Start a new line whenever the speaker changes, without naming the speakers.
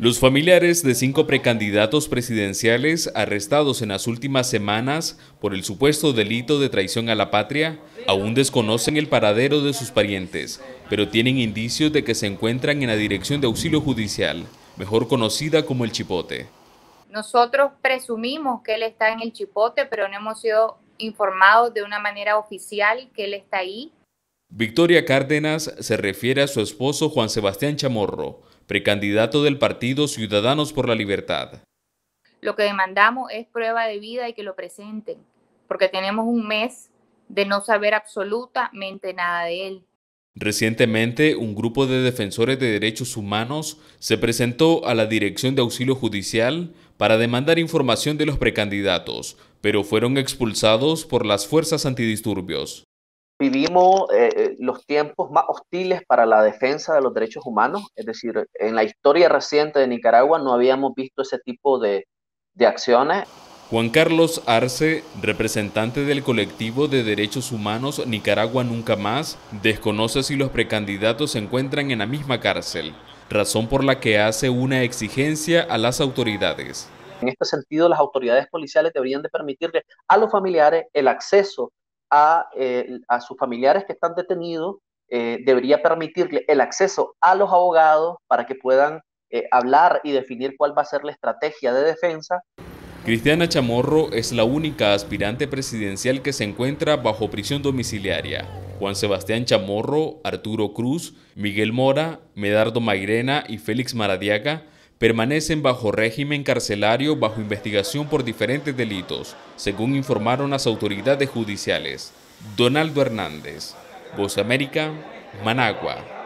Los familiares de cinco precandidatos presidenciales arrestados en las últimas semanas por el supuesto delito de traición a la patria aún desconocen el paradero de sus parientes, pero tienen indicios de que se encuentran en la Dirección de Auxilio Judicial, mejor conocida como el Chipote.
Nosotros presumimos que él está en el Chipote, pero no hemos sido informados de una manera oficial que él está ahí.
Victoria Cárdenas se refiere a su esposo Juan Sebastián Chamorro, precandidato del partido Ciudadanos por la Libertad.
Lo que demandamos es prueba de vida y que lo presenten, porque tenemos un mes de no saber absolutamente nada de él.
Recientemente, un grupo de defensores de derechos humanos se presentó a la Dirección de Auxilio Judicial para demandar información de los precandidatos, pero fueron expulsados por las fuerzas antidisturbios
vivimos eh, eh, los tiempos más hostiles para la defensa de los derechos humanos, es decir, en la historia reciente de Nicaragua no habíamos visto ese tipo de, de acciones.
Juan Carlos Arce, representante del colectivo de derechos humanos Nicaragua Nunca Más, desconoce si los precandidatos se encuentran en la misma cárcel, razón por la que hace una exigencia a las autoridades.
En este sentido, las autoridades policiales deberían de permitirle a los familiares el acceso eh, a, sus familiares que están detenidos, eh, debería permitirle el acceso a los abogados para que puedan eh, hablar y definir cuál va a ser la estrategia de defensa.
Cristiana Chamorro es la única aspirante presidencial que se encuentra bajo prisión domiciliaria. Juan Sebastián Chamorro, Arturo Cruz, Miguel Mora, Medardo Mairena y Félix Maradiaga permanecen bajo régimen carcelario bajo investigación por diferentes delitos, según informaron las autoridades judiciales. Donaldo Hernández, Voz América, Managua.